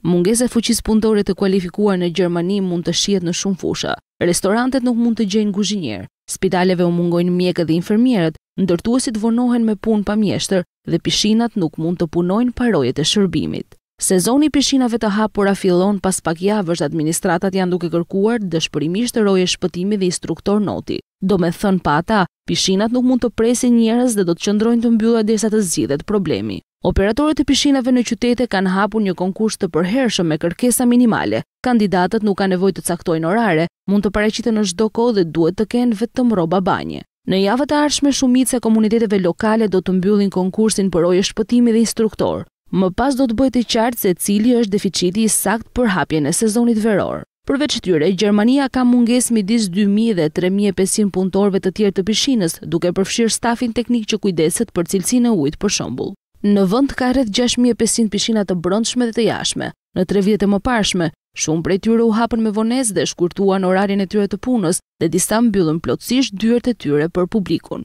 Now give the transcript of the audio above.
Mungesa e fuqisë punëtore të kualifikuar në Gjermani mund të shihet në shumë fusha. Restorantet nuk mund të gjejnë kuzhinier. Spitaleve u mungojnë mjekët dhe infermierët, ndërtuesit vonohen me punë pamjeshtër dhe pishinat nuk mund të punojnë pa rojet e shërbimit. Sezoni i pishinave të hapura fillon pas pak javësh, administratat janë duke kërkuar dëshpërimisht roje shpëtimi dhe instruktor noti. Do me thënë pa ata, pishinat nuk mund të presin njerës dhe do të qëndrojnë të mbyllat dhe sa të zgjidhet problemi. Operatorët e pishinave në qytete kanë hapur një konkurs të përhershëm me kërkesa minimale. Kandidatët nuk kanë nevojë të caktojnë orare, mund të paraqiten në çdo kohë dhe duhet të kenë vetëm rroba banje. Në javët e ardhshme shumica e komuniteteve lokale do të mbyllin konkursin për ojë shpëtimi dhe instruktor. Më pas do të bëhet e qartë se cili është deficiti i sakt për hapjen e sezonit veror. Përveç tyre, Gjermania ka munges midis 2.000 dhe 3.500 punëtorve të tjerë të pishinës, duke përfshirë stafin teknik që kujdeset për cilësin e ujtë për shumbull. Në vënd ka rreth 6500 pishinat të brëndshme dhe të jashme. Në tre vjetë e më parshme, shumë prej tyre u hapën me vones dhe shkurtuan orarin e tyre të punës dhe disa mbyllën plotësish dyrët e tyre për publikun.